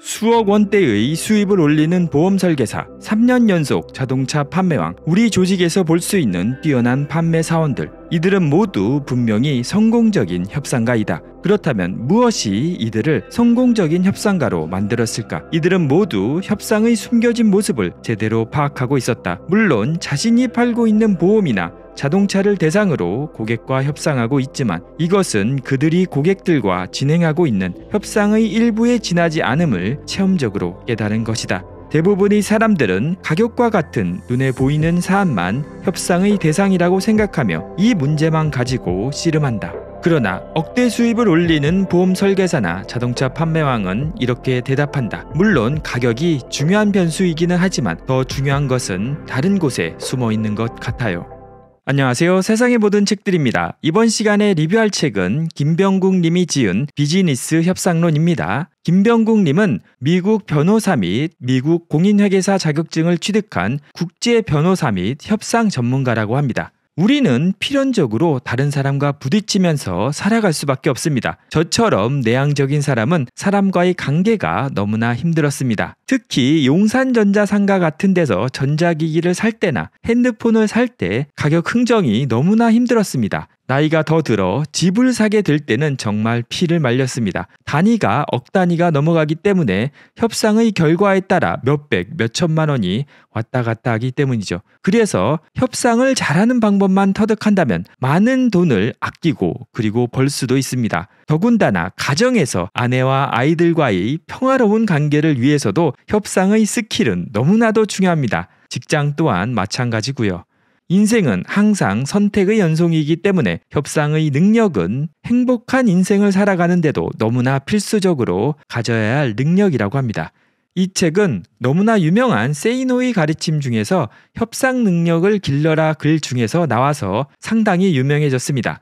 수억 원대의 수입을 올리는 보험 설계사, 3년 연속 자동차 판매왕, 우리 조직에서 볼 수 있는 뛰어난 판매 사원들. 이들은 모두 분명히 성공적인 협상가이다. 그렇다면 무엇이 이들을 성공적인 협상가로 만들었을까? 이들은 모두 협상의 숨겨진 모습을 제대로 파악하고 있었다. 물론 자신이 팔고 있는 보험이나 자동차를 대상으로 고객과 협상하고 있지만 이것은 그들이 고객들과 진행하고 있는 협상의 일부에 지나지 않음을 체험적으로 깨달은 것이다. 대부분의 사람들은 가격과 같은 눈에 보이는 사안만 협상의 대상이라고 생각하며 이 문제만 가지고 씨름한다. 그러나 억대 수입을 올리는 보험 설계사나 자동차 판매왕은 이렇게 대답한다. 물론 가격이 중요한 변수이기는 하지만 더 중요한 것은 다른 곳에 숨어 있는 것 같아요. 안녕하세요. 세상의 모든 책들입니다. 이번 시간에 리뷰할 책은 김병국 님이 지은 비즈니스 협상론입니다. 김병국 님은 미국 변호사 및 미국 공인회계사 자격증을 취득한 국제 변호사 및 협상 전문가라고 합니다. 우리는 필연적으로 다른 사람과 부딪치면서 살아갈 수밖에 없습니다. 저처럼 내향적인 사람은 사람과의 관계가 너무나 힘들었습니다. 특히 용산전자 상가 같은 데서 전자기기를 살 때나 핸드폰을 살 때 가격 흥정이 너무나 힘들었습니다. 나이가 더 들어 집을 사게 될 때는 정말 피를 말렸습니다. 단위가 억 단위가 넘어가기 때문에 협상의 결과에 따라 몇백, 몇천만 원이 왔다 갔다 하기 때문이죠. 그래서 협상을 잘하는 방법만 터득한다면 많은 돈을 아끼고 그리고 벌 수도 있습니다. 더군다나 가정에서 아내와 아이들과의 평화로운 관계를 위해서도 협상의 스킬은 너무나도 중요합니다. 직장 또한 마찬가지고요. 인생은 항상 선택의 연속이기 때문에 협상의 능력은 행복한 인생을 살아가는데도 너무나 필수적으로 가져야 할 능력이라고 합니다. 이 책은 너무나 유명한 세이노의 가르침 중에서 협상 능력을 길러라 글 중에서 나와서 상당히 유명해졌습니다.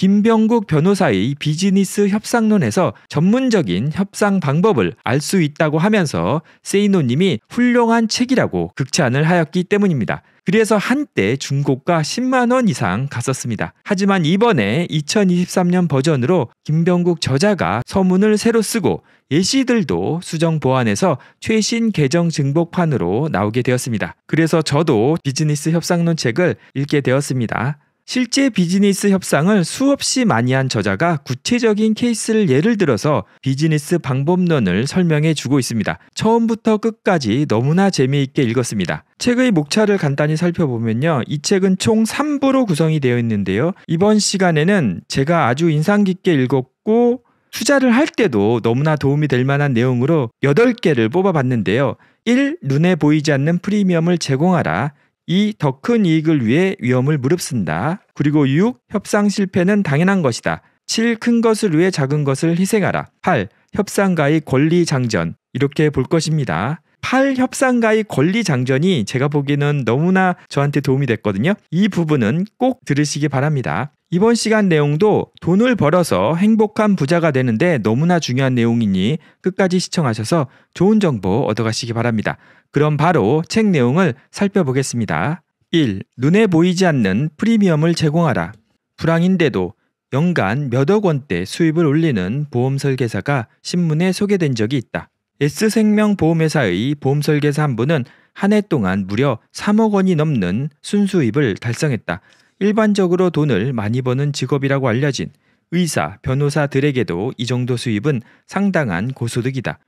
김병국 변호사의 비즈니스 협상론에서 전문적인 협상 방법을 알 수 있다고 하면서 세이노님이 훌륭한 책이라고 극찬을 하였기 때문입니다. 그래서 한때 중고가 10만원 이상 갔었습니다. 하지만 이번에 2023년 버전으로 김병국 저자가 서문을 새로 쓰고 예시들도 수정 보완해서 최신 개정 증복판으로 나오게 되었습니다. 그래서 저도 비즈니스 협상론 책을 읽게 되었습니다. 실제 비즈니스 협상을 수없이 많이 한 저자가 구체적인 케이스를 예를 들어서 비즈니스 방법론을 설명해 주고 있습니다. 처음부터 끝까지 너무나 재미있게 읽었습니다. 책의 목차를 간단히 살펴보면요. 이 책은 총 3부로 구성이 되어 있는데요. 이번 시간에는 제가 아주 인상 깊게 읽었고 투자를 할 때도 너무나 도움이 될 만한 내용으로 8개를 뽑아봤는데요. 1. 눈에 보이지 않는 프리미엄을 제공하라. 이더큰 이익을 위해 위험을 무릅쓴다. 그리고 6. 협상 실패는 당연한 것이다. 7. 큰 것을 위해 작은 것을 희생하라. 8. 협상가의 권리 장전. 이렇게 볼 것입니다. 8 협상가의 권리 장전이 제가 보기에는 너무나 저한테 도움이 됐거든요. 이 부분은 꼭 들으시기 바랍니다. 이번 시간 내용도 돈을 벌어서 행복한 부자가 되는데 너무나 중요한 내용이니 끝까지 시청하셔서 좋은 정보 얻어가시기 바랍니다. 그럼 바로 책 내용을 살펴보겠습니다. 1. 눈에 보이지 않는 프리미엄을 제공하라. 불황인데도 연간 몇억 원대 수입을 올리는 보험 설계사가 신문에 소개된 적이 있다. S생명보험회사의 보험 설계사 한 분은 한 해 동안 무려 3억 원이 넘는 순수입을 달성했다. 일반적으로 돈을 많이 버는 직업이라고 알려진 의사, 변호사들에게도 이 정도 수입은 상당한 고소득이다.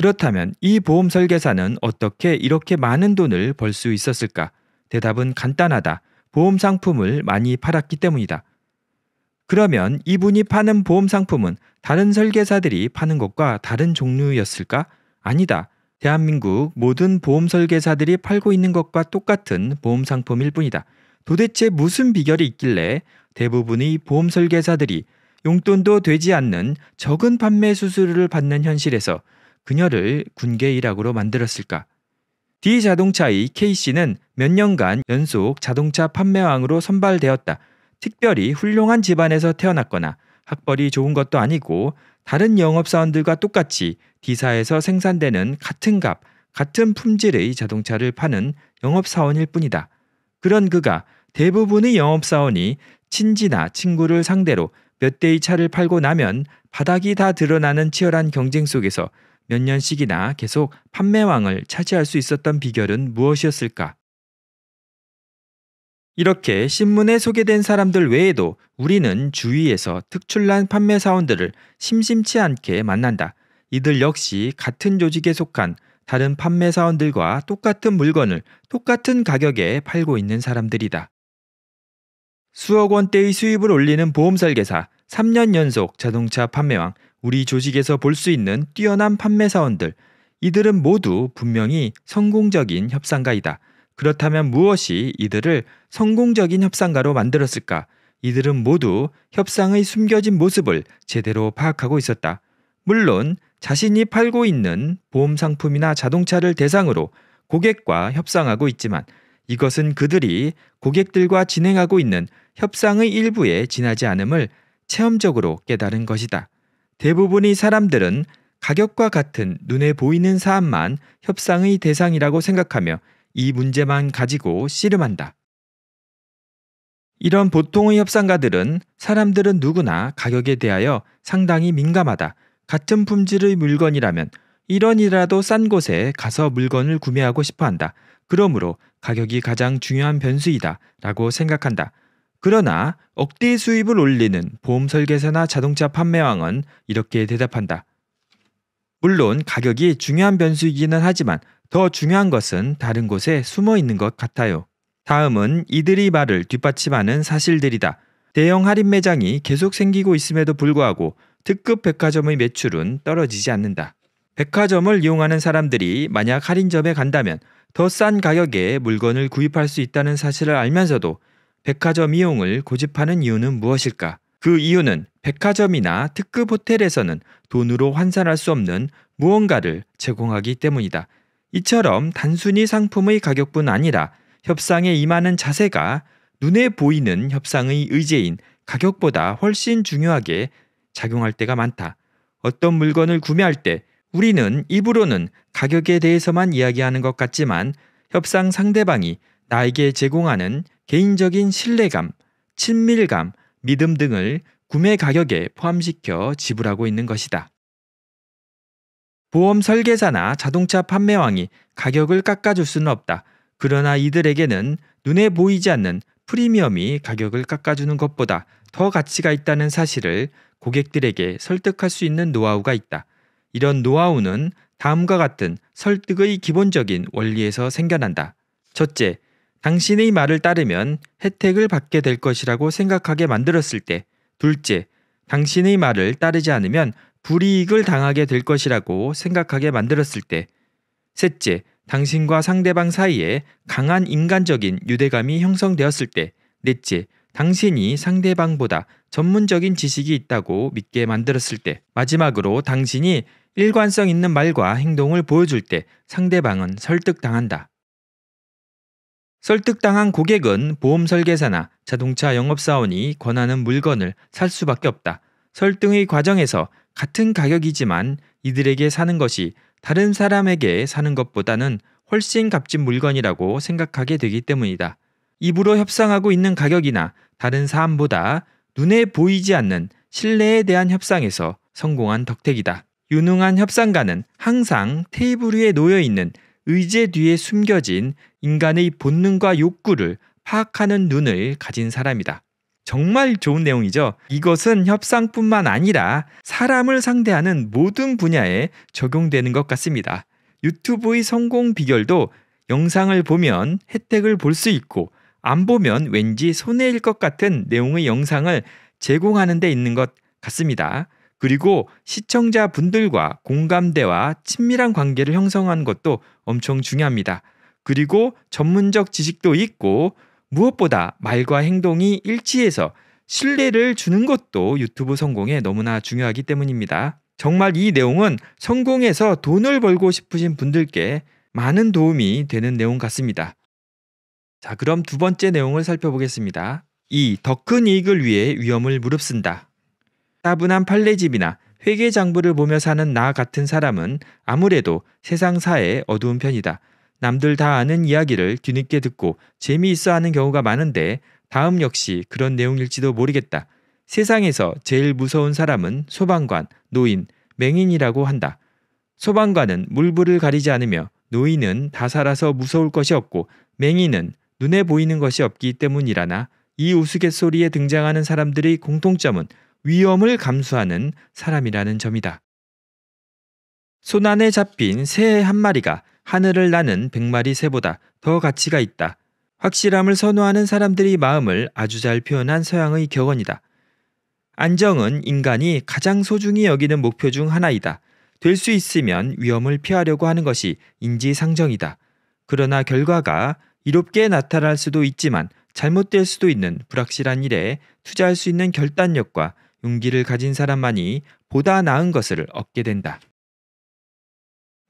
그렇다면 이 보험 설계사는 어떻게 이렇게 많은 돈을 벌 수 있었을까? 대답은 간단하다. 보험 상품을 많이 팔았기 때문이다. 그러면 이분이 파는 보험 상품은 다른 설계사들이 파는 것과 다른 종류였을까? 아니다. 대한민국 모든 보험 설계사들이 팔고 있는 것과 똑같은 보험 상품일 뿐이다. 도대체 무슨 비결이 있길래 대부분의 보험 설계사들이 용돈도 되지 않는 적은 판매 수수료를 받는 현실에서 그녀를 군계 일학으로 만들었을까? D자동차의 K씨는 몇 년간 연속 자동차 판매왕으로 선발되었다. 특별히 훌륭한 집안에서 태어났거나 학벌이 좋은 것도 아니고 다른 영업사원들과 똑같이 D사에서 생산되는 같은 값, 같은 품질의 자동차를 파는 영업사원일 뿐이다. 그런 그가 대부분의 영업사원이 친지나 친구를 상대로 몇 대의 차를 팔고 나면 바닥이 다 드러나는 치열한 경쟁 속에서 몇 년씩이나 계속 판매왕을 차지할 수 있었던 비결은 무엇이었을까? 이렇게 신문에 소개된 사람들 외에도 우리는 주위에서 특출난 판매사원들을 심심치 않게 만난다. 이들 역시 같은 조직에 속한 다른 판매사원들과 똑같은 물건을 똑같은 가격에 팔고 있는 사람들이다. 수억 원대의 수입을 올리는 보험 설계사, 3년 연속 자동차 판매왕, 우리 조직에서 볼 수 있는 뛰어난 판매사원들, 이들은 모두 분명히 성공적인 협상가이다. 그렇다면 무엇이 이들을 성공적인 협상가로 만들었을까? 이들은 모두 협상의 숨겨진 모습을 제대로 파악하고 있었다. 물론 자신이 팔고 있는 보험 상품이나 자동차를 대상으로 고객과 협상하고 있지만 이것은 그들이 고객들과 진행하고 있는 협상의 일부에 지나지 않음을 체험적으로 깨달은 것이다. 대부분의 사람들은 가격과 같은 눈에 보이는 사안만 협상의 대상이라고 생각하며 이 문제만 가지고 씨름한다. 이런 보통의 협상가들은 사람들은 누구나 가격에 대하여 상당히 민감하다. 같은 품질의 물건이라면 1원이라도 싼 곳에 가서 물건을 구매하고 싶어 한다. 그러므로 가격이 가장 중요한 변수이다. 라고 생각한다. 그러나 억대의 수입을 올리는 보험 설계사나 자동차 판매왕은 이렇게 대답한다. 물론 가격이 중요한 변수이기는 하지만 더 중요한 것은 다른 곳에 숨어 있는 것 같아요. 다음은 이들이 말을 뒷받침하는 사실들이다. 대형 할인 매장이 계속 생기고 있음에도 불구하고 특급 백화점의 매출은 떨어지지 않는다. 백화점을 이용하는 사람들이 만약 할인점에 간다면 더 싼 가격에 물건을 구입할 수 있다는 사실을 알면서도 백화점 이용을 고집하는 이유는 무엇일까? 그 이유는 백화점이나 특급 호텔에서는 돈으로 환산할 수 없는 무언가를 제공하기 때문이다. 이처럼 단순히 상품의 가격뿐 아니라 협상에 임하는 자세가 눈에 보이는 협상의 의제인 가격보다 훨씬 중요하게 작용할 때가 많다. 어떤 물건을 구매할 때 우리는 입으로는 가격에 대해서만 이야기하는 것 같지만 협상 상대방이 나에게 제공하는 개인적인 신뢰감, 친밀감, 믿음 등을 구매 가격에 포함시켜 지불하고 있는 것이다. 보험 설계사나 자동차 판매왕이 가격을 깎아줄 수는 없다. 그러나 이들에게는 눈에 보이지 않는 프리미엄이 가격을 깎아주는 것보다 더 가치가 있다는 사실을 고객들에게 설득할 수 있는 노하우가 있다. 이런 노하우는 다음과 같은 설득의 기본적인 원리에서 생겨난다. 첫째, 당신의 말을 따르면 혜택을 받게 될 것이라고 생각하게 만들었을 때, 둘째, 당신의 말을 따르지 않으면 불이익을 당하게 될 것이라고 생각하게 만들었을 때, 셋째, 당신과 상대방 사이에 강한 인간적인 유대감이 형성되었을 때, 넷째, 당신이 상대방보다 전문적인 지식이 있다고 믿게 만들었을 때, 마지막으로 당신이 일관성 있는 말과 행동을 보여줄 때 상대방은 설득당한다. 설득당한 고객은 보험 설계사나 자동차 영업사원이 권하는 물건을 살 수밖에 없다. 설득의 과정에서 같은 가격이지만 이들에게 사는 것이 다른 사람에게 사는 것보다는 훨씬 값진 물건이라고 생각하게 되기 때문이다. 입으로 협상하고 있는 가격이나 다른 사안보다 눈에 보이지 않는 신뢰에 대한 협상에서 성공한 덕택이다. 유능한 협상가는 항상 테이블 위에 놓여 있는 의제 뒤에 숨겨진 인간의 본능과 욕구를 파악하는 눈을 가진 사람이다. 정말 좋은 내용이죠. 이것은 협상뿐만 아니라 사람을 상대하는 모든 분야에 적용되는 것 같습니다. 유튜브의 성공 비결도 영상을 보면 혜택을 볼 수 있고 안 보면 왠지 손해일 것 같은 내용의 영상을 제공하는 데 있는 것 같습니다. 그리고 시청자분들과 공감대와 친밀한 관계를 형성한 것도 엄청 중요합니다. 그리고 전문적 지식도 있고 무엇보다 말과 행동이 일치해서 신뢰를 주는 것도 유튜브 성공에 너무나 중요하기 때문입니다. 정말 이 내용은 성공해서 돈을 벌고 싶으신 분들께 많은 도움이 되는 내용 같습니다. 자, 그럼 두 번째 내용을 살펴보겠습니다. 2. 더 큰 이익을 위해 위험을 무릅쓴다. 따분한 판례집이나 회계 장부를 보며 사는 나 같은 사람은 아무래도 세상 사에 어두운 편이다. 남들 다 아는 이야기를 뒤늦게 듣고 재미있어 하는 경우가 많은데 다음 역시 그런 내용일지도 모르겠다. 세상에서 제일 무서운 사람은 소방관, 노인, 맹인이라고 한다. 소방관은 물불을 가리지 않으며 노인은 다 살아서 무서울 것이 없고 맹인은 눈에 보이는 것이 없기 때문이라나 이 우스갯소리에 등장하는 사람들의 공통점은 위험을 감수하는 사람이라는 점이다. 손안에 잡힌 새 한 마리가 하늘을 나는 백마리 새보다 더 가치가 있다. 확실함을 선호하는 사람들이 마음을 아주 잘 표현한 서양의 격언이다. 안정은 인간이 가장 소중히 여기는 목표 중 하나이다. 될 수 있으면 위험을 피하려고 하는 것이 인지상정이다. 그러나 결과가 이롭게 나타날 수도 있지만 잘못될 수도 있는 불확실한 일에 투자할 수 있는 결단력과 용기를 가진 사람만이 보다 나은 것을 얻게 된다.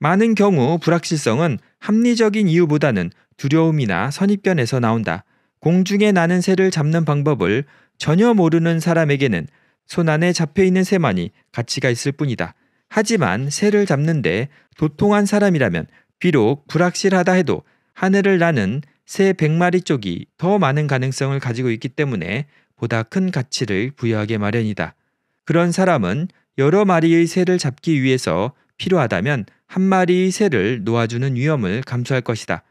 많은 경우 불확실성은 합리적인 이유보다는 두려움이나 선입견에서 나온다. 공중에 나는 새를 잡는 방법을 전혀 모르는 사람에게는 손안에 잡혀 있는 새만이 가치가 있을 뿐이다. 하지만 새를 잡는데 도통한 사람이라면 비록 불확실하다 해도 하늘을 나는 새 100마리 쪽이 더 많은 가능성을 가지고 있기 때문에 보다 큰 가치를 부여하게 마련이다. 그런 사람은 여러 마리의 새를 잡기 위해서 필요하다면 한 마리의 새를 놓아주는 위험을 감수할 것이다.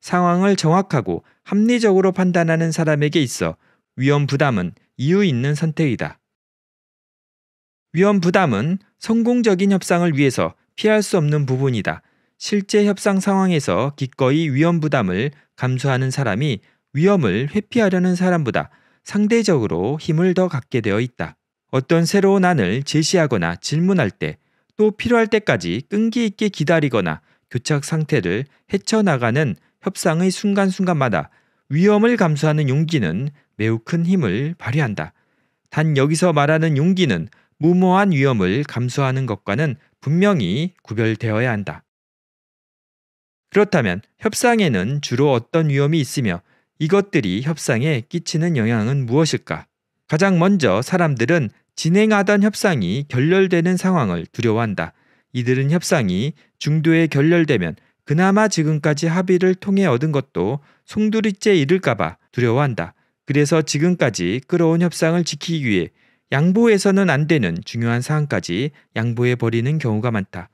상황을 정확하고 합리적으로 판단하는 사람에게 있어 위험 부담은 이유 있는 선택이다. 위험 부담은 성공적인 협상을 위해서 피할 수 없는 부분이다. 실제 협상 상황에서 기꺼이 위험 부담을 감수하는 사람이 위험을 회피하려는 사람보다 상대적으로 힘을 더 갖게 되어 있다. 어떤 새로운 안을 제시하거나 질문할 때 또 필요할 때까지 끈기 있게 기다리거나 교착 상태를 헤쳐나가는 협상의 순간순간마다 위험을 감수하는 용기는 매우 큰 힘을 발휘한다. 단 여기서 말하는 용기는 무모한 위험을 감수하는 것과는 분명히 구별되어야 한다. 그렇다면 협상에는 주로 어떤 위험이 있으며 이것들이 협상에 끼치는 영향은 무엇일까? 가장 먼저 사람들은 진행하던 협상이 결렬되는 상황을 두려워한다. 이들은 협상이 중도에 결렬되면 그나마 지금까지 합의를 통해 얻은 것도 송두리째 잃을까봐 두려워한다. 그래서 지금까지 끌어온 협상을 지키기 위해 양보해서는 안 되는 중요한 사항까지 양보해 버리는 경우가 많다.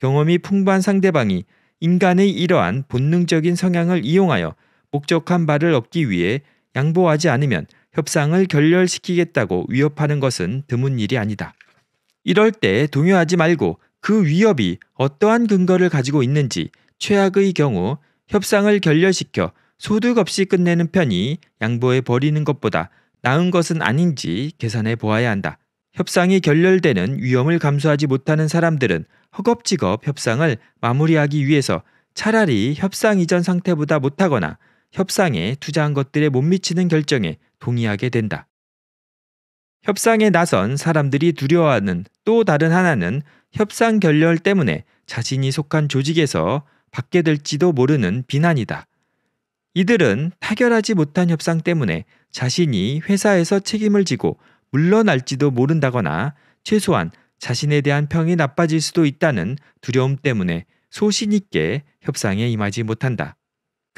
경험이 풍부한 상대방이 인간의 이러한 본능적인 성향을 이용하여 목적한 바를 얻기 위해 양보하지 않으면 협상을 결렬시키겠다고 위협하는 것은 드문 일이 아니다. 이럴 때 동요하지 말고 그 위협이 어떠한 근거를 가지고 있는지 최악의 경우 협상을 결렬시켜 소득 없이 끝내는 편이 양보해 버리는 것보다 나은 것은 아닌지 계산해 보아야 한다. 협상이 결렬되는 위험을 감수하지 못하는 사람들은 허겁지겁 협상을 마무리하기 위해서 차라리 협상 이전 상태보다 못하거나 협상에 투자한 것들에 못 미치는 결정에 동의하게 된다. 협상에 나선 사람들이 두려워하는 또 다른 하나는 협상 결렬 때문에 자신이 속한 조직에서 받게 될지도 모르는 비난이다. 이들은 타결하지 못한 협상 때문에 자신이 회사에서 책임을 지고 물러날지도 모른다거나 최소한 자신에 대한 평이 나빠질 수도 있다는 두려움 때문에 소신 있게 협상에 임하지 못한다.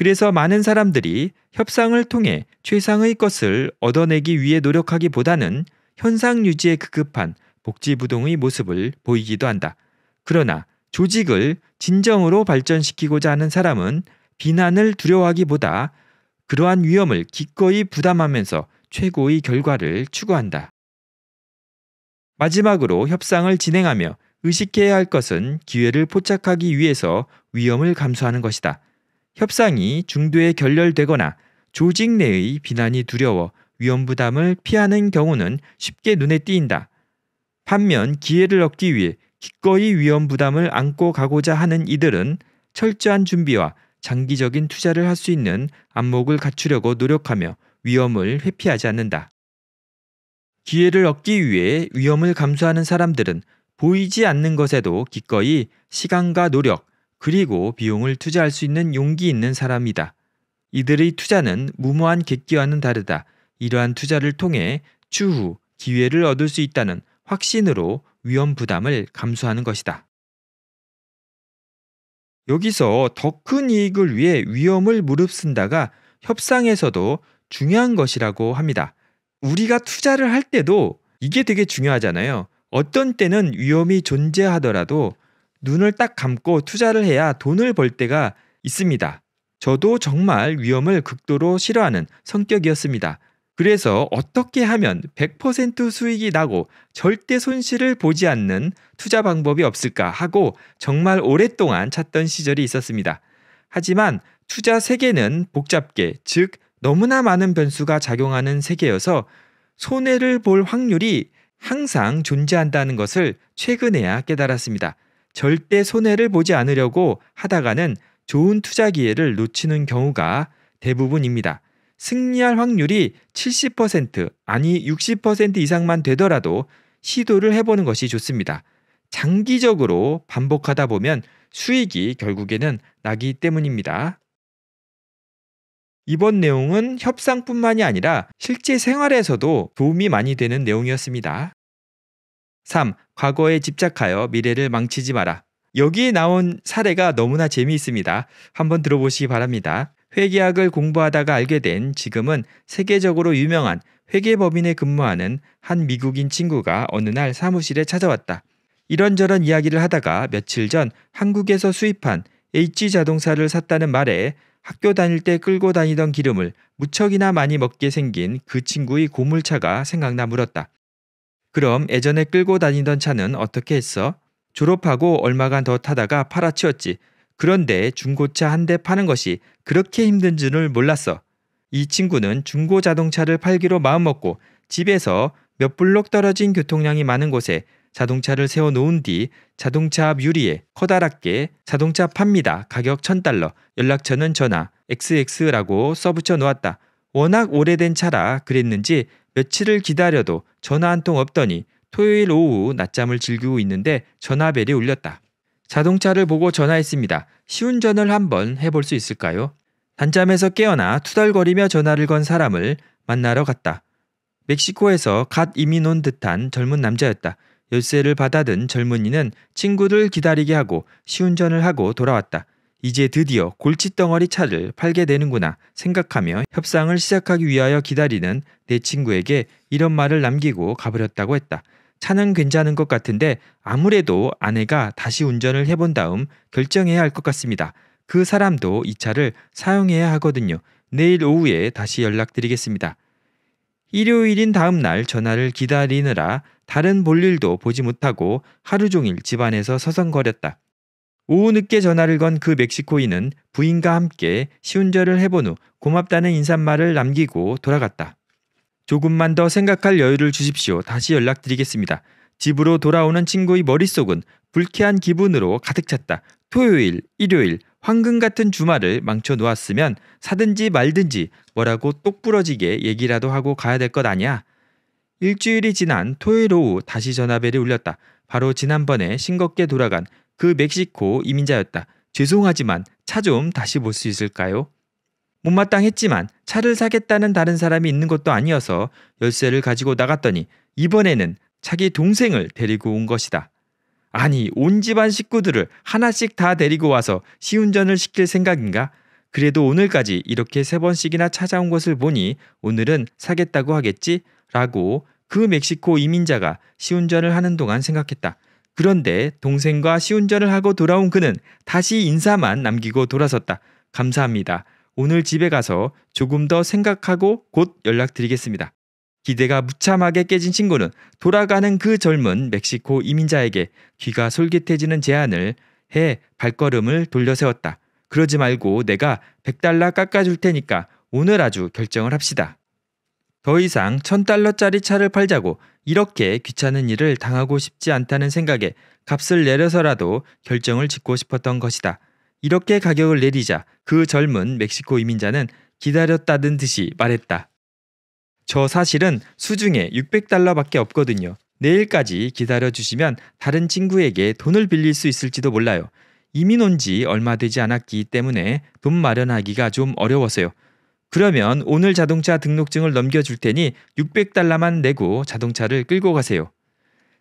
그래서 많은 사람들이 협상을 통해 최상의 것을 얻어내기 위해 노력하기보다는 현상 유지에 급급한 복지부동의 모습을 보이기도 한다. 그러나 조직을 진정으로 발전시키고자 하는 사람은 비난을 두려워하기보다 그러한 위험을 기꺼이 부담하면서 최고의 결과를 추구한다. 마지막으로 협상을 진행하며 의식해야 할 것은 기회를 포착하기 위해서 위험을 감수하는 것이다. 협상이 중도에 결렬되거나 조직 내의 비난이 두려워 위험 부담을 피하는 경우는 쉽게 눈에 띈다. 반면 기회를 얻기 위해 기꺼이 위험 부담을 안고 가고자 하는 이들은 철저한 준비와 장기적인 투자를 할 수 있는 안목을 갖추려고 노력하며 위험을 회피하지 않는다. 기회를 얻기 위해 위험을 감수하는 사람들은 보이지 않는 것에도 기꺼이 시간과 노력, 그리고 비용을 투자할 수 있는 용기 있는 사람이다. 이들의 투자는 무모한 객기와는 다르다. 이러한 투자를 통해 추후 기회를 얻을 수 있다는 확신으로 위험 부담을 감수하는 것이다. 여기서 더 큰 이익을 위해 위험을 무릅쓴다가 협상에서도 중요한 것이라고 합니다. 우리가 투자를 할 때도 이게 되게 중요하잖아요. 어떤 때는 위험이 존재하더라도 눈을 딱 감고 투자를 해야 돈을 벌 때가 있습니다. 저도 정말 위험을 극도로 싫어하는 성격이었습니다. 그래서 어떻게 하면 100% 수익이 나고 절대 손실을 보지 않는 투자 방법이 없을까 하고 정말 오랫동안 찾던 시절이 있었습니다. 하지만 투자 세계는 복잡계, 즉 너무나 많은 변수가 작용하는 세계여서 손해를 볼 확률이 항상 존재한다는 것을 최근에야 깨달았습니다. 절대 손해를 보지 않으려고 하다가는 좋은 투자 기회를 놓치는 경우가 대부분입니다. 승리할 확률이 70% 아니 60% 이상만 되더라도 시도를 해보는 것이 좋습니다. 장기적으로 반복하다 보면 수익이 결국에는 나기 때문입니다. 이번 내용은 협상뿐만이 아니라 실제 생활에서도 도움이 많이 되는 내용이었습니다. 3. 과거에 집착하여 미래를 망치지 마라. 여기에 나온 사례가 너무나 재미있습니다. 한번 들어보시기 바랍니다. 회계학을 공부하다가 알게 된 지금은 세계적으로 유명한 회계법인에 근무하는 한 미국인 친구가 어느 날 사무실에 찾아왔다. 이런저런 이야기를 하다가 며칠 전 한국에서 수입한 H 자동차를 샀다는 말에 학교 다닐 때 끌고 다니던 기름을 무척이나 많이 먹게 생긴 그 친구의 고물차가 생각나 물었다. 그럼 예전에 끌고 다니던 차는 어떻게 했어? 졸업하고 얼마간 더 타다가 팔아치웠지. 그런데 중고차 한 대 파는 것이 그렇게 힘든 줄을 몰랐어. 이 친구는 중고 자동차를 팔기로 마음먹고 집에서 몇 블록 떨어진 교통량이 많은 곳에 자동차를 세워놓은 뒤 자동차 앞 유리에 커다랗게 자동차 팝니다. 가격 천달러 연락처는 전화 XX라고 써붙여 놓았다. 워낙 오래된 차라 그랬는지 며칠을 기다려도 전화 한 통 없더니 토요일 오후 낮잠을 즐기고 있는데 전화벨이 울렸다. 자동차를 보고 전화했습니다. 시운전을 한번 해볼 수 있을까요? 단잠에서 깨어나 투덜거리며 전화를 건 사람을 만나러 갔다. 멕시코에서 갓 이민 온 듯한 젊은 남자였다. 열쇠를 받아든 젊은이는 친구를 기다리게 하고 시운전을 하고 돌아왔다. 이제 드디어 골칫덩어리 차를 팔게 되는구나 생각하며 협상을 시작하기 위하여 기다리는 내 친구에게 이런 말을 남기고 가버렸다고 했다. 차는 괜찮은 것 같은데 아무래도 아내가 다시 운전을 해본 다음 결정해야 할 것 같습니다. 그 사람도 이 차를 사용해야 하거든요. 내일 오후에 다시 연락드리겠습니다. 일요일인 다음 날 전화를 기다리느라 다른 볼일도 보지 못하고 하루 종일 집안에서 서성거렸다. 오후 늦게 전화를 건 그 멕시코인은 부인과 함께 시운전을 해본 후 고맙다는 인사말을 남기고 돌아갔다. 조금만 더 생각할 여유를 주십시오. 다시 연락드리겠습니다. 집으로 돌아오는 친구의 머릿속은 불쾌한 기분으로 가득 찼다. 토요일, 일요일, 황금 같은 주말을 망쳐 놓았으면 사든지 말든지 뭐라고 똑부러지게 얘기라도 하고 가야 될 것 아니야. 일주일이 지난 토요일 오후 다시 전화벨이 울렸다. 바로 지난번에 싱겁게 돌아간 그 멕시코 이민자였다. 죄송하지만 차 좀 다시 볼 수 있을까요? 못마땅했지만 차를 사겠다는 다른 사람이 있는 것도 아니어서 열쇠를 가지고 나갔더니 이번에는 자기 동생을 데리고 온 것이다. 아니, 온 집안 식구들을 하나씩 다 데리고 와서 시운전을 시킬 생각인가? 그래도 오늘까지 이렇게 세 번씩이나 찾아온 것을 보니 오늘은 사겠다고 하겠지? 라고 그 멕시코 이민자가 시운전을 하는 동안 생각했다. 그런데 동생과 시운전을 하고 돌아온 그는 다시 인사만 남기고 돌아섰다. 감사합니다. 오늘 집에 가서 조금 더 생각하고 곧 연락드리겠습니다. 기대가 무참하게 깨진 친구는 돌아가는 그 젊은 멕시코 이민자에게 귀가 솔깃해지는 제안을 해 발걸음을 돌려세웠다. 그러지 말고 내가 100달러 깎아줄 테니까 오늘 아주 결정을 합시다. 더 이상 1000달러짜리 차를 팔자고 이렇게 귀찮은 일을 당하고 싶지 않다는 생각에 값을 내려서라도 결정을 짓고 싶었던 것이다. 이렇게 가격을 내리자 그 젊은 멕시코 이민자는 기다렸다는 듯이 말했다. 저 사실은 수중에 600달러밖에 없거든요. 내일까지 기다려주시면 다른 친구에게 돈을 빌릴 수 있을지도 몰라요. 이민 온 지 얼마 되지 않았기 때문에 돈 마련하기가 좀 어려워서요. 그러면 오늘 자동차 등록증을 넘겨줄 테니 600달러만 내고 자동차를 끌고 가세요.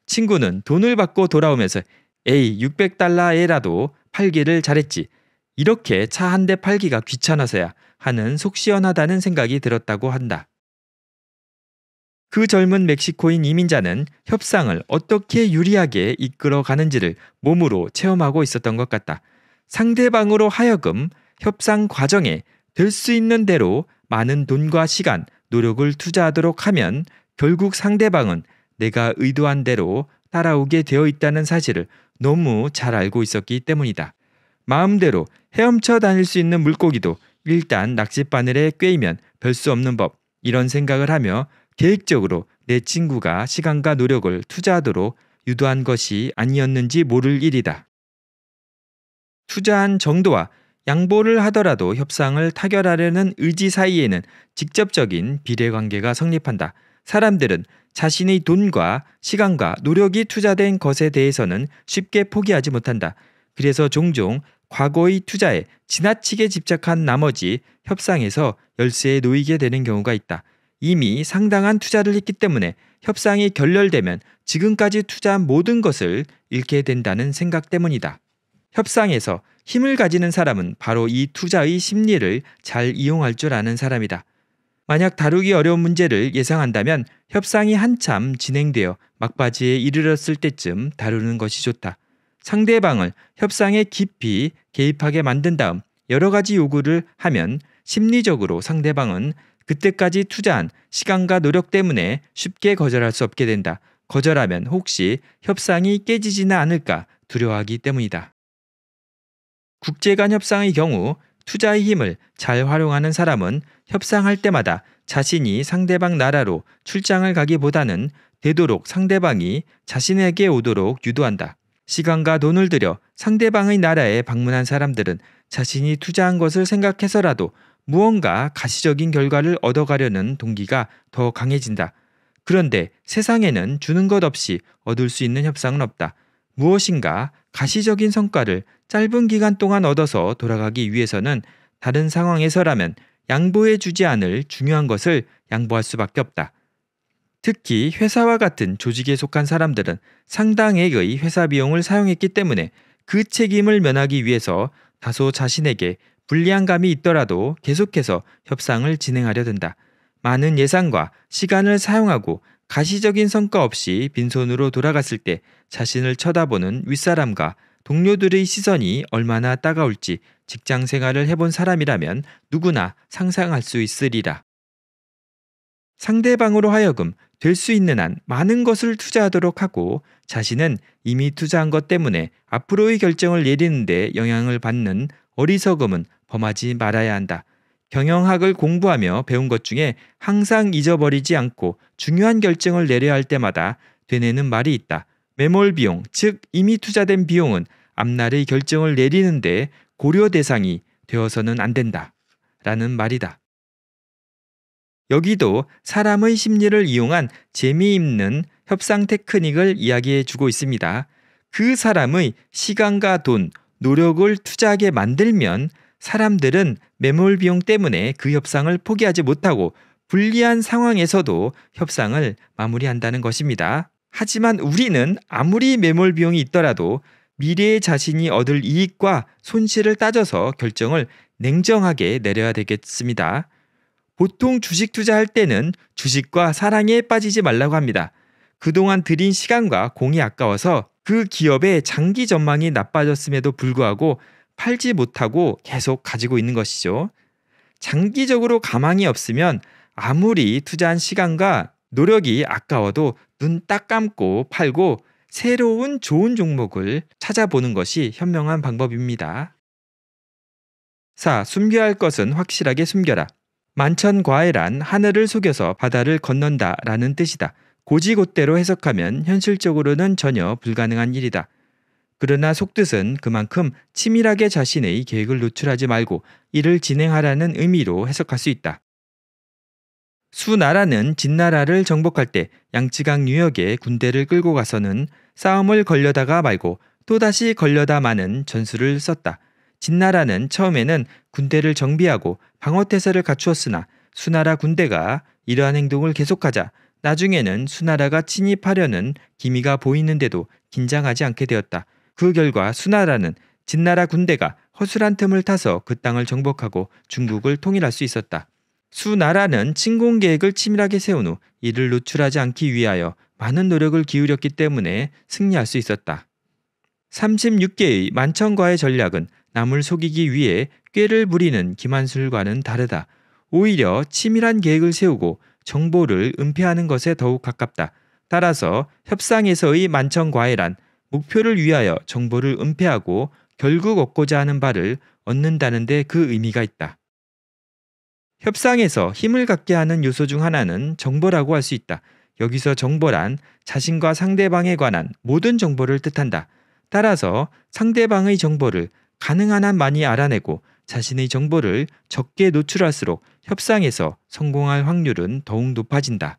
친구는 돈을 받고 돌아오면서 에이 600달러에라도 팔기를 잘했지. 이렇게 차 한 대 팔기가 귀찮아서야 하는 속 시원하다는 생각이 들었다고 한다. 그 젊은 멕시코인 이민자는 협상을 어떻게 유리하게 이끌어 가는지를 몸으로 체험하고 있었던 것 같다. 상대방으로 하여금 협상 과정에 될수 있는 대로 많은 돈과 시간, 노력을 투자하도록 하면 결국 상대방은 내가 의도한 대로 따라오게 되어 있다는 사실을 너무 잘 알고 있었기 때문이다. 마음대로 헤엄쳐 다닐 수 있는 물고기도 일단 낚싯바늘에 꿰이면 별 수 없는 법, 이런 생각을 하며 계획적으로 내 친구가 시간과 노력을 투자하도록 유도한 것이 아니었는지 모를 일이다. 투자한 정도와 양보를 하더라도 협상을 타결하려는 의지 사이에는 직접적인 비례관계가 성립한다. 사람들은 자신의 돈과 시간과 노력이 투자된 것에 대해서는 쉽게 포기하지 못한다. 그래서 종종 과거의 투자에 지나치게 집착한 나머지 협상에서 열쇠에 놓이게 되는 경우가 있다. 이미 상당한 투자를 했기 때문에 협상이 결렬되면 지금까지 투자한 모든 것을 잃게 된다는 생각 때문이다. 협상에서 힘을 가지는 사람은 바로 이 투자의 심리를 잘 이용할 줄 아는 사람이다. 만약 다루기 어려운 문제를 예상한다면 협상이 한참 진행되어 막바지에 이르렀을 때쯤 다루는 것이 좋다. 상대방을 협상에 깊이 개입하게 만든 다음 여러 가지 요구를 하면 심리적으로 상대방은 그때까지 투자한 시간과 노력 때문에 쉽게 거절할 수 없게 된다. 거절하면 혹시 협상이 깨지지는 않을까 두려워하기 때문이다. 국제 간 협상의 경우 투자의 힘을 잘 활용하는 사람은 협상할 때마다 자신이 상대방 나라로 출장을 가기보다는 되도록 상대방이 자신에게 오도록 유도한다. 시간과 돈을 들여 상대방의 나라에 방문한 사람들은 자신이 투자한 것을 생각해서라도 무언가 가시적인 결과를 얻어가려는 동기가 더 강해진다. 그런데 세상에는 주는 것 없이 얻을 수 있는 협상은 없다. 무엇인가 가시적인 성과를 짧은 기간 동안 얻어서 돌아가기 위해서는 다른 상황에서라면 양보해 주지 않을 중요한 것을 양보할 수밖에 없다. 특히 회사와 같은 조직에 속한 사람들은 상당액의 회사 비용을 사용했기 때문에 그 책임을 면하기 위해서 다소 자신에게 불리한 감이 있더라도 계속해서 협상을 진행하려 된다 많은 예산과 시간을 사용하고 가시적인 성과 없이 빈손으로 돌아갔을 때 자신을 쳐다보는 윗사람과 동료들의 시선이 얼마나 따가울지 직장 생활을 해본 사람이라면 누구나 상상할 수 있으리라. 상대방으로 하여금 될 수 있는 한 많은 것을 투자하도록 하고 자신은 이미 투자한 것 때문에 앞으로의 결정을 내리는데 영향을 받는 어리석음은 범하지 말아야 한다. 경영학을 공부하며 배운 것 중에 항상 잊어버리지 않고 중요한 결정을 내려야 할 때마다 되뇌는 말이 있다. 매몰 비용, 즉 이미 투자된 비용은 앞날의 결정을 내리는데 고려 대상이 되어서는 안 된다. 라는 말이다. 여기도 사람의 심리를 이용한 재미있는 협상 테크닉을 이야기해 주고 있습니다. 그 사람의 시간과 돈, 노력을 투자하게 만들면 사람들은 매몰 비용 때문에 그 협상을 포기하지 못하고 불리한 상황에서도 협상을 마무리한다는 것입니다. 하지만 우리는 아무리 매몰 비용이 있더라도 미래의 자신이 얻을 이익과 손실을 따져서 결정을 냉정하게 내려야 되겠습니다. 보통 주식 투자할 때는 주식과 사랑에 빠지지 말라고 합니다. 그동안 들인 시간과 공이 아까워서 그 기업의 장기 전망이 나빠졌음에도 불구하고 팔지 못하고 계속 가지고 있는 것이죠. 장기적으로 가망이 없으면 아무리 투자한 시간과 노력이 아까워도 눈 딱 감고 팔고 새로운 좋은 종목을 찾아보는 것이 현명한 방법입니다. 4. 숨겨야 할 것은 확실하게 숨겨라. 만천과외란 하늘을 속여서 바다를 건넌다 라는 뜻이다. 고지곳대로 해석하면 현실적으로는 전혀 불가능한 일이다. 그러나 속뜻은 그만큼 치밀하게 자신의 계획을 노출하지 말고 이를 진행하라는 의미로 해석할 수 있다. 수나라는 진나라를 정복할 때 양쯔강 유역에 군대를 끌고 가서는 싸움을 걸려다가 말고 또다시 걸려다 마는 전술을 썼다. 진나라는 처음에는 군대를 정비하고 방어태세를 갖추었으나 수나라 군대가 이러한 행동을 계속하자 나중에는 수나라가 침입하려는 기미가 보이는데도 긴장하지 않게 되었다. 그 결과 수나라는 진나라 군대가 허술한 틈을 타서 그 땅을 정복하고 중국을 통일할 수 있었다. 수 나라는 침공 계획을 치밀하게 세운 후 이를 노출하지 않기 위하여 많은 노력을 기울였기 때문에 승리할 수 있었다. 36개의 만천과의 전략은 남을 속이기 위해 꾀를 부리는 김한술과는 다르다. 오히려 치밀한 계획을 세우고 정보를 은폐하는 것에 더욱 가깝다. 따라서 협상에서의 만천과외란 목표를 위하여 정보를 은폐하고 결국 얻고자 하는 바를 얻는다는 데 그 의미가 있다. 협상에서 힘을 갖게 하는 요소 중 하나는 정보라고 할 수 있다. 여기서 정보란 자신과 상대방에 관한 모든 정보를 뜻한다. 따라서 상대방의 정보를 가능한 한 많이 알아내고 자신의 정보를 적게 노출할수록 협상에서 성공할 확률은 더욱 높아진다.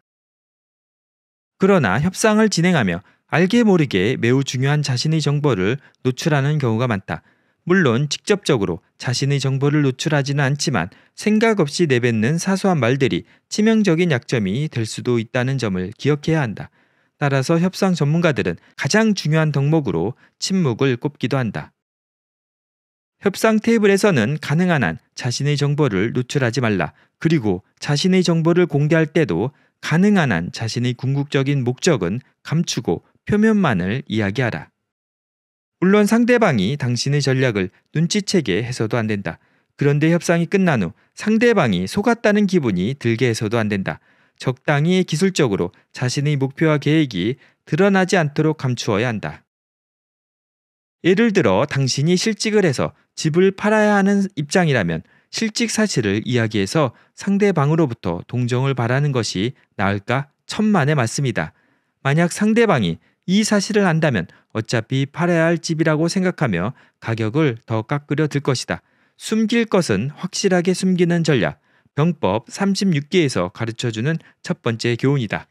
그러나 협상을 진행하며 알게 모르게 매우 중요한 자신의 정보를 노출하는 경우가 많다. 물론 직접적으로 자신의 정보를 노출하지는 않지만 생각 없이 내뱉는 사소한 말들이 치명적인 약점이 될 수도 있다는 점을 기억해야 한다. 따라서 협상 전문가들은 가장 중요한 덕목으로 침묵을 꼽기도 한다. 협상 테이블에서는 가능한 한 자신의 정보를 노출하지 말라. 그리고 자신의 정보를 공개할 때도 가능한 한 자신의 궁극적인 목적은 감추고 표면만을 이야기하라. 물론 상대방이 당신의 전략을 눈치채게 해서도 안 된다. 그런데 협상이 끝난 후 상대방이 속았다는 기분이 들게 해서도 안 된다. 적당히 기술적으로 자신의 목표와 계획이 드러나지 않도록 감추어야 한다. 예를 들어 당신이 실직을 해서 집을 팔아야 하는 입장이라면 실직 사실을 이야기해서 상대방으로부터 동정을 바라는 것이 나을까 천만에 맞습니다. 만약 상대방이 이 사실을 안다면 어차피 팔아야 할 집이라고 생각하며 가격을 더 깎으려 들 것이다. 숨길 것은 확실하게 숨기는 전략. 병법 36개에서 가르쳐주는 첫 번째 교훈이다.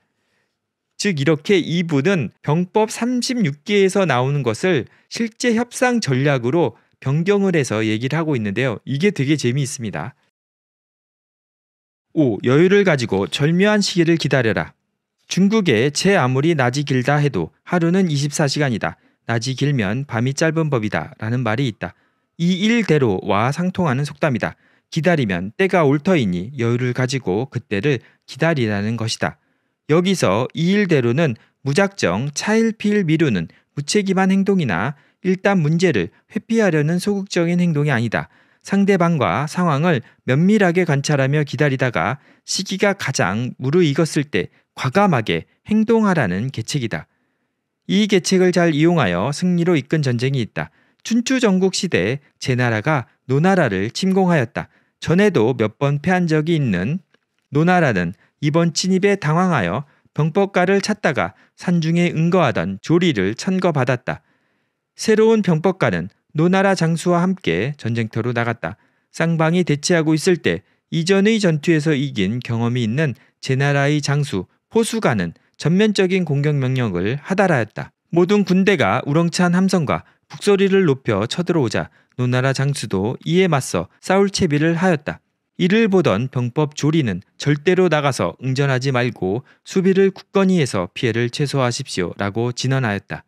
즉 이렇게 이분은 병법 36개에서 나오는 것을 실제 협상 전략으로 변경을 해서 얘기를 하고 있는데요. 이게 되게 재미있습니다. 5. 여유를 가지고 절묘한 시기를 기다려라. 중국의 제 아무리 낮이 길다 해도 하루는 24시간이다. 낮이 길면 밤이 짧은 법이다. 라는 말이 있다. 이 일대로와 상통하는 속담이다. 기다리면 때가 올 터이니 여유를 가지고 그때를 기다리라는 것이다. 여기서 이 일대로는 무작정 차일피일 미루는 무책임한 행동이나 일단 문제를 회피하려는 소극적인 행동이 아니다. 상대방과 상황을 면밀하게 관찰하며 기다리다가 시기가 가장 무르익었을 때 과감하게 행동하라는 계책이다. 이 계책을 잘 이용하여 승리로 이끈 전쟁이 있다. 춘추 전국 시대에 제 나라가 노나라를 침공하였다. 전에도 몇 번 패한 적이 있는 노나라는 이번 침입에 당황하여 병법가를 찾다가 산중에 응거하던 조리를 천거받았다. 새로운 병법가는 노나라 장수와 함께 전쟁터로 나갔다. 쌍방이 대치하고 있을 때 이전의 전투에서 이긴 경험이 있는 제나라의 장수 호수가는 전면적인 공격 명령을 하달하였다. 모든 군대가 우렁찬 함성과 북소리를 높여 쳐들어오자 노나라 장수도 이에 맞서 싸울 채비를 하였다. 이를 보던 병법 조리는 절대로 나가서 응전하지 말고 수비를 굳건히 해서 피해를 최소화하십시오 라고 진언하였다.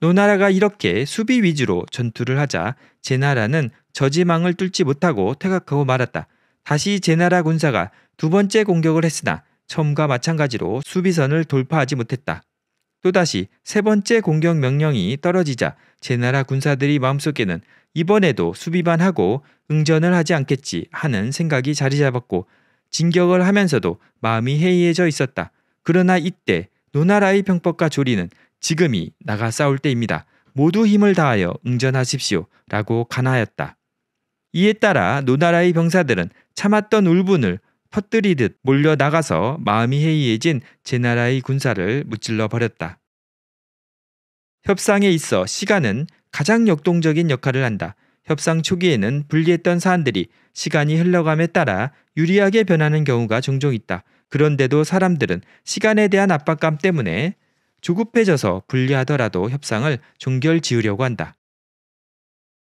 노나라가 이렇게 수비 위주로 전투를 하자 제나라는 저지망을 뚫지 못하고 퇴각하고 말았다. 다시 제나라 군사가 두 번째 공격을 했으나 처음과 마찬가지로 수비선을 돌파하지 못했다. 또다시 세 번째 공격 명령이 떨어지자 제나라 군사들이 마음속에는 이번에도 수비만 하고 응전을 하지 않겠지 하는 생각이 자리 잡았고 진격을 하면서도 마음이 해이해져 있었다. 그러나 이때 노나라의 병법과 조리는 지금이 나가 싸울 때입니다. 모두 힘을 다하여 응전하십시오. 라고 간하였다. 이에 따라 노나라의 병사들은 참았던 울분을 퍼뜨리듯 몰려 나가서 마음이 해이해진 제 나라의 군사를 무찔러 버렸다. 협상에 있어 시간은 가장 역동적인 역할을 한다. 협상 초기에는 불리했던 사안들이 시간이 흘러감에 따라 유리하게 변하는 경우가 종종 있다. 그런데도 사람들은 시간에 대한 압박감 때문에 조급해져서 불리하더라도 협상을 종결 지으려고 한다.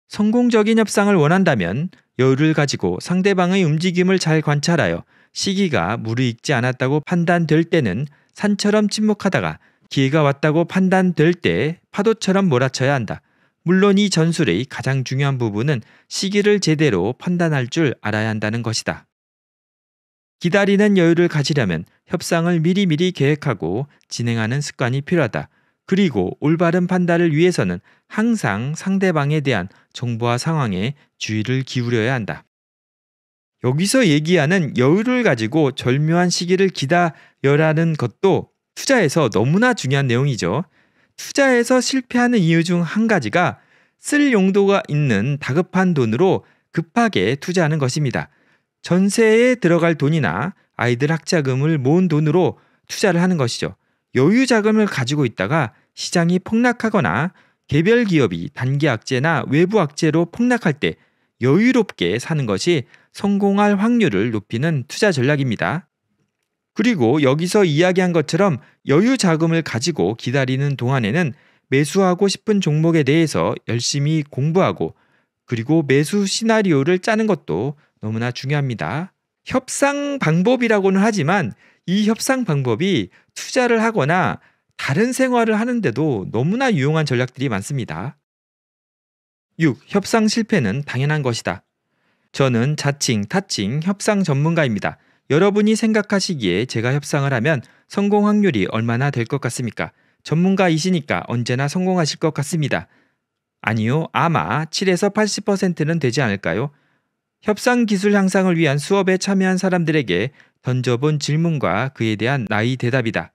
성공적인 협상을 원한다면 여유를 가지고 상대방의 움직임을 잘 관찰하여 시기가 무르익지 않았다고 판단될 때는 산처럼 침묵하다가 기회가 왔다고 판단될 때 파도처럼 몰아쳐야 한다. 물론 이 전술의 가장 중요한 부분은 시기를 제대로 판단할 줄 알아야 한다는 것이다. 기다리는 여유를 가지려면 협상을 미리미리 계획하고 진행하는 습관이 필요하다. 그리고 올바른 판단을 위해서는 항상 상대방에 대한 정보와 상황에 주의를 기울여야 한다. 여기서 얘기하는 여유를 가지고 절묘한 시기를 기다려라는 것도 투자에서 너무나 중요한 내용이죠. 투자에서 실패하는 이유 중 한 가지가 쓸 용도가 있는 다급한 돈으로 급하게 투자하는 것입니다. 전세에 들어갈 돈이나 아이들 학자금을 모은 돈으로 투자를 하는 것이죠. 여유 자금을 가지고 있다가 시장이 폭락하거나 개별 기업이 단기 악재나 외부 악재로 폭락할 때 여유롭게 사는 것이 성공할 확률을 높이는 투자 전략입니다. 그리고 여기서 이야기한 것처럼 여유 자금을 가지고 기다리는 동안에는 매수하고 싶은 종목에 대해서 열심히 공부하고 그리고 매수 시나리오를 짜는 것도 너무나 중요합니다. 협상 방법이라고는 하지만 이 협상 방법이 투자를 하거나 다른 생활을 하는데도 너무나 유용한 전략들이 많습니다. 6. 협상 실패는 당연한 것이다. 저는 자칭, 타칭, 협상 전문가입니다. 여러분이 생각하시기에 제가 협상을 하면 성공 확률이 얼마나 될 것 같습니까? 전문가이시니까 언제나 성공하실 것 같습니다. 아니요, 아마 7에서 80%는 되지 않을까요? 협상 기술 향상을 위한 수업에 참여한 사람들에게 던져본 질문과 그에 대한 나의 대답이다.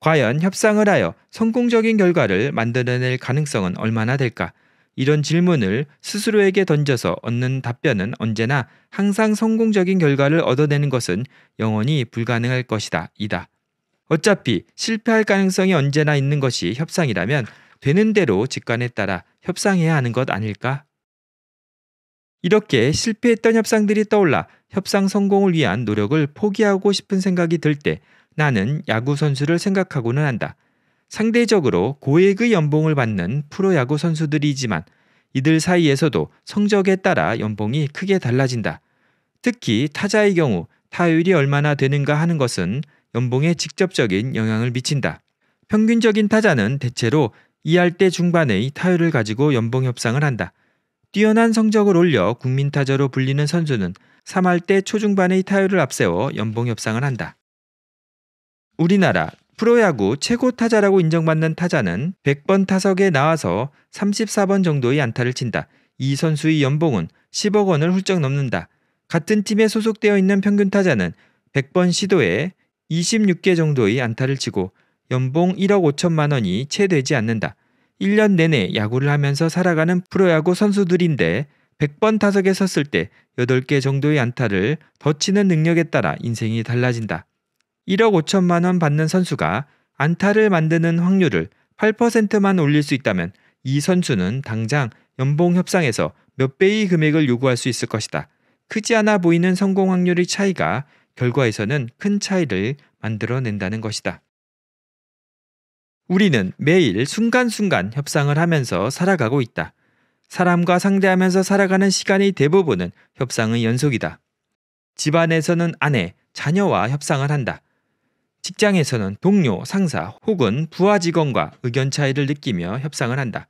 과연 협상을 하여 성공적인 결과를 만들어낼 가능성은 얼마나 될까? 이런 질문을 스스로에게 던져서 얻는 답변은 언제나 항상 성공적인 결과를 얻어내는 것은 영원히 불가능할 것이다. 이다. 어차피 실패할 가능성이 언제나 있는 것이 협상이라면 되는 대로 직관에 따라 협상해야 하는 것 아닐까? 이렇게 실패했던 협상들이 떠올라 협상 성공을 위한 노력을 포기하고 싶은 생각이 들 때 나는 야구 선수를 생각하고는 한다. 상대적으로 고액의 연봉을 받는 프로야구 선수들이지만 이들 사이에서도 성적에 따라 연봉이 크게 달라진다. 특히 타자의 경우 타율이 얼마나 되는가 하는 것은 연봉에 직접적인 영향을 미친다. 평균적인 타자는 대체로 2할대 중반의 타율을 가지고 연봉 협상을 한다. 뛰어난 성적을 올려 국민 타자로 불리는 선수는 3할대 초중반의 타율을 앞세워 연봉 협상을 한다. 우리나라 프로야구 최고 타자라고 인정받는 타자는 100번 타석에 나와서 34번 정도의 안타를 친다. 이 선수의 연봉은 10억 원을 훌쩍 넘는다. 같은 팀에 소속되어 있는 평균 타자는 100번 시도에 26개 정도의 안타를 치고 연봉 1억 5천만 원이 채 되지 않는다. 1년 내내 야구를 하면서 살아가는 프로야구 선수들인데 100번 타석에 섰을 때 8개 정도의 안타를 더 치는 능력에 따라 인생이 달라진다. 1억 5천만 원 받는 선수가 안타를 만드는 확률을 8%만 올릴 수 있다면 이 선수는 당장 연봉 협상에서 몇 배의 금액을 요구할 수 있을 것이다. 크지 않아 보이는 성공 확률의 차이가 결과에서는 큰 차이를 만들어낸다는 것이다. 우리는 매일 순간순간 협상을 하면서 살아가고 있다. 사람과 상대하면서 살아가는 시간의 대부분은 협상의 연속이다. 집안에서는 아내, 자녀와 협상을 한다. 직장에서는 동료, 상사 혹은 부하 직원과 의견 차이를 느끼며 협상을 한다.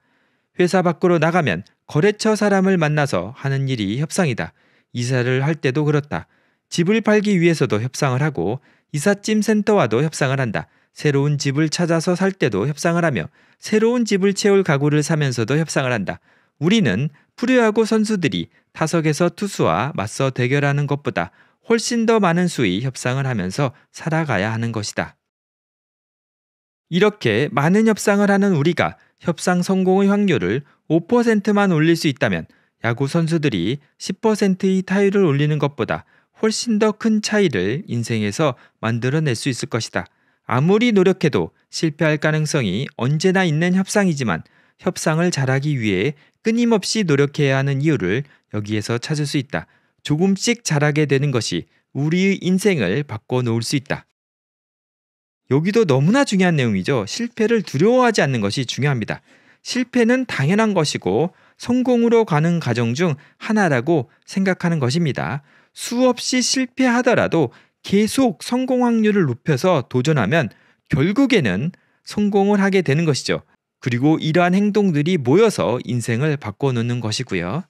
회사 밖으로 나가면 거래처 사람을 만나서 하는 일이 협상이다. 이사를 할 때도 그렇다. 집을 팔기 위해서도 협상을 하고 이삿짐 센터와도 협상을 한다. 새로운 집을 찾아서 살 때도 협상을 하며 새로운 집을 채울 가구를 사면서도 협상을 한다. 우리는 프로야구 선수들이 타석에서 투수와 맞서 대결하는 것보다 훨씬 더 많은 수의 협상을 하면서 살아가야 하는 것이다. 이렇게 많은 협상을 하는 우리가 협상 성공의 확률을 5%만 올릴 수 있다면 야구 선수들이 10%의 타율을 올리는 것보다 훨씬 더 큰 차이를 인생에서 만들어낼 수 있을 것이다. 아무리 노력해도 실패할 가능성이 언제나 있는 협상이지만 협상을 잘하기 위해 끊임없이 노력해야 하는 이유를 여기에서 찾을 수 있다. 조금씩 자라게 되는 것이 우리의 인생을 바꿔놓을 수 있다. 여기도 너무나 중요한 내용이죠. 실패를 두려워하지 않는 것이 중요합니다. 실패는 당연한 것이고 성공으로 가는 과정 중 하나라고 생각하는 것입니다. 수없이 실패하더라도 계속 성공 확률을 높여서 도전하면 결국에는 성공을 하게 되는 것이죠. 그리고 이러한 행동들이 모여서 인생을 바꿔놓는 것이고요.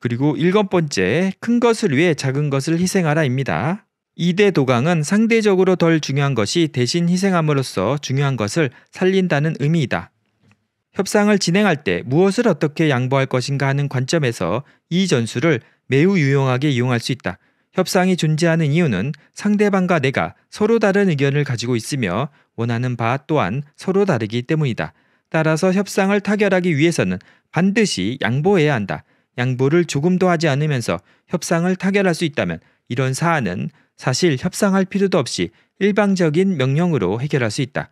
그리고 일곱 번째, 큰 것을 위해 작은 것을 희생하라입니다. 이 대 도강은 상대적으로 덜 중요한 것이 대신 희생함으로써 중요한 것을 살린다는 의미이다. 협상을 진행할 때 무엇을 어떻게 양보할 것인가 하는 관점에서 이 전술을 매우 유용하게 이용할 수 있다. 협상이 존재하는 이유는 상대방과 내가 서로 다른 의견을 가지고 있으며 원하는 바 또한 서로 다르기 때문이다. 따라서 협상을 타결하기 위해서는 반드시 양보해야 한다. 양보를 조금도 하지 않으면서 협상을 타결할 수 있다면 이런 사안은 사실 협상할 필요도 없이 일방적인 명령으로 해결할 수 있다.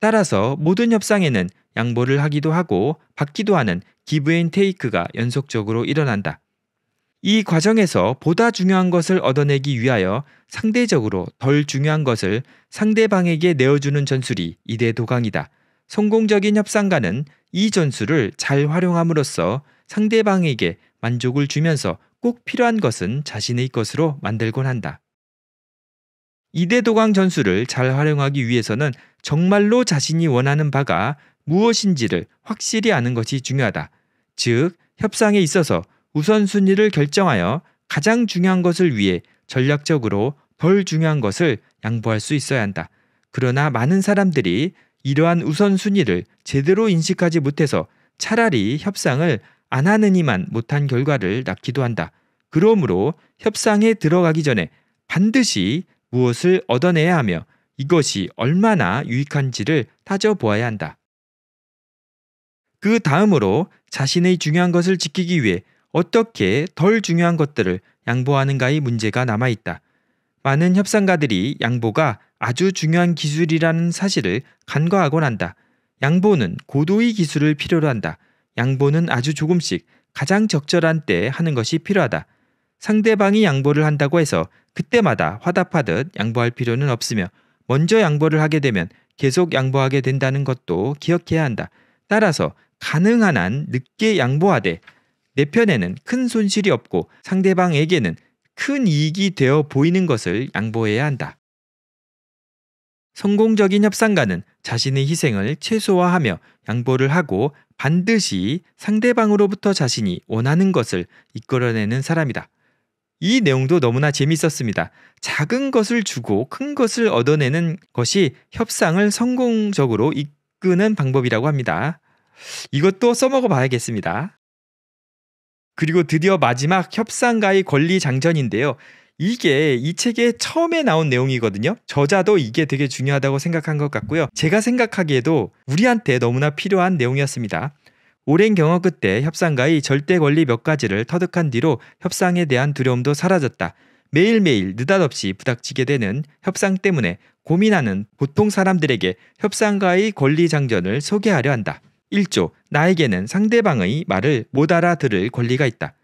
따라서 모든 협상에는 양보를 하기도 하고 받기도 하는 기브앤 테이크가 연속적으로 일어난다. 이 과정에서 보다 중요한 것을 얻어내기 위하여 상대적으로 덜 중요한 것을 상대방에게 내어주는 전술이 이대 도강이다. 성공적인 협상가는 이 전술을 잘 활용함으로써 상대방에게 만족을 주면서 꼭 필요한 것은 자신의 것으로 만들곤 한다. 이대도강 전술을 잘 활용하기 위해서는 정말로 자신이 원하는 바가 무엇인지를 확실히 아는 것이 중요하다. 즉, 협상에 있어서 우선순위를 결정하여 가장 중요한 것을 위해 전략적으로 덜 중요한 것을 양보할 수 있어야 한다. 그러나 많은 사람들이 이러한 우선순위를 제대로 인식하지 못해서 차라리 협상을 안 하느니만 못한 결과를 낳기도 한다. 그러므로 협상에 들어가기 전에 반드시 무엇을 얻어내야 하며 이것이 얼마나 유익한지를 따져보아야 한다. 그 다음으로 자신의 중요한 것을 지키기 위해 어떻게 덜 중요한 것들을 양보하는가의 문제가 남아있다. 많은 협상가들이 양보가 아주 중요한 기술이라는 사실을 간과하곤 한다. 양보는 고도의 기술을 필요로 한다. 양보는 아주 조금씩 가장 적절한 때에 하는 것이 필요하다. 상대방이 양보를 한다고 해서 그때마다 화답하듯 양보할 필요는 없으며 먼저 양보를 하게 되면 계속 양보하게 된다는 것도 기억해야 한다. 따라서 가능한 한 늦게 양보하되 내 편에는 큰 손실이 없고 상대방에게는 큰 이익이 되어 보이는 것을 양보해야 한다. 성공적인 협상가는 자신의 희생을 최소화하며 양보를 하고 반드시 상대방으로부터 자신이 원하는 것을 이끌어내는 사람이다. 이 내용도 너무나 재밌었습니다. 작은 것을 주고 큰 것을 얻어내는 것이 협상을 성공적으로 이끄는 방법이라고 합니다. 이것도 써먹어 봐야겠습니다. 그리고 드디어 마지막 협상가의 권리 장전인데요. 이게 이책의 처음에 나온 내용이거든요. 저자도 이게 되게 중요하다고 생각한 것 같고요. 제가 생각하기에도 우리한테 너무나 필요한 내용이었습니다. 오랜 경험 끝에 협상가의 절대 권리 몇 가지를 터득한 뒤로 협상에 대한 두려움도 사라졌다. 매일매일 느닷없이 부닥치게 되는 협상 때문에 고민하는 보통 사람들에게 협상가의 권리 장전을 소개하려 한다. 1조 나에게는 상대방의 말을 못 알아들을 권리가 있다.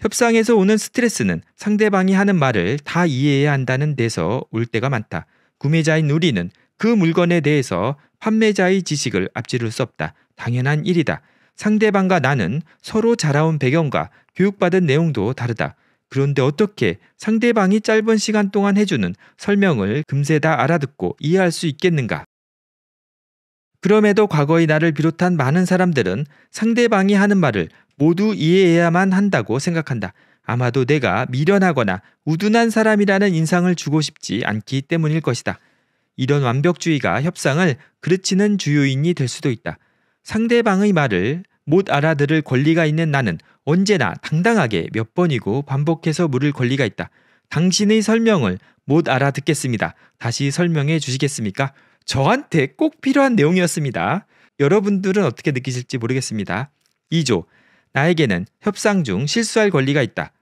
협상에서 오는 스트레스는 상대방이 하는 말을 다 이해해야 한다는 데서 올 때가 많다. 구매자인 우리는 그 물건에 대해서 판매자의 지식을 앞지를 수 없다. 당연한 일이다. 상대방과 나는 서로 자라온 배경과 교육받은 내용도 다르다. 그런데 어떻게 상대방이 짧은 시간 동안 해주는 설명을 금세 다 알아듣고 이해할 수 있겠는가? 그럼에도 과거의 나를 비롯한 많은 사람들은 상대방이 하는 말을 모두 이해해야만 한다고 생각한다. 아마도 내가 미련하거나 우둔한 사람이라는 인상을 주고 싶지 않기 때문일 것이다. 이런 완벽주의가 협상을 그르치는 주요인이 될 수도 있다. 상대방의 말을 못 알아들을 권리가 있는 나는 언제나 당당하게 몇 번이고 반복해서 물을 권리가 있다. 당신의 설명을 못 알아듣겠습니다. 다시 설명해 주시겠습니까? 저한테 꼭 필요한 내용이었습니다. 여러분들은 어떻게 느끼실지 모르겠습니다. 2조. 나에게는 협상 중 실수할 권리가 있다.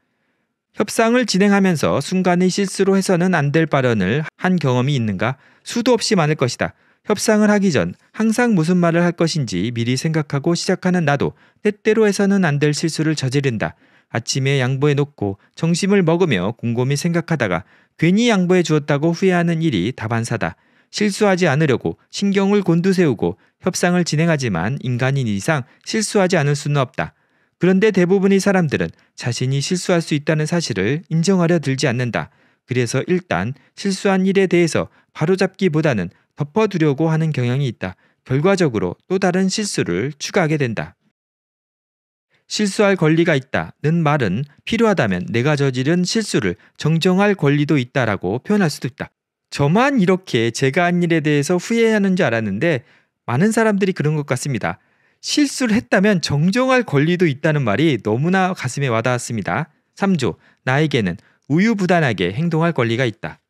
협상을 진행하면서 순간의 실수로 해서는 안 될 발언을 한 경험이 있는가 수도 없이 많을 것이다. 협상을 하기 전 항상 무슨 말을 할 것인지 미리 생각하고 시작하는 나도 때때로 해서는 안 될 실수를 저지른다. 아침에 양보해 놓고 정심을 먹으며 곰곰이 생각하다가 괜히 양보해 주었다고 후회하는 일이 다반사다. 실수하지 않으려고 신경을 곤두세우고 협상을 진행하지만 인간인 이상 실수하지 않을 수는 없다. 그런데 대부분의 사람들은 자신이 실수할 수 있다는 사실을 인정하려 들지 않는다. 그래서 일단 실수한 일에 대해서 바로잡기보다는 덮어두려고 하는 경향이 있다. 결과적으로 또 다른 실수를 추가하게 된다. 실수할 권리가 있다는 말은 필요하다면 내가 저지른 실수를 정정할 권리도 있다라고 표현할 수도 있다. 저만 이렇게 제가 한 일에 대해서 후회하는 줄 알았는데 많은 사람들이 그런 것 같습니다. 실수를 했다면 정정할 권리도 있다는 말이 너무나 가슴에 와닿았습니다. 3조 나에게는 우유부단하게 행동할 권리가 있다.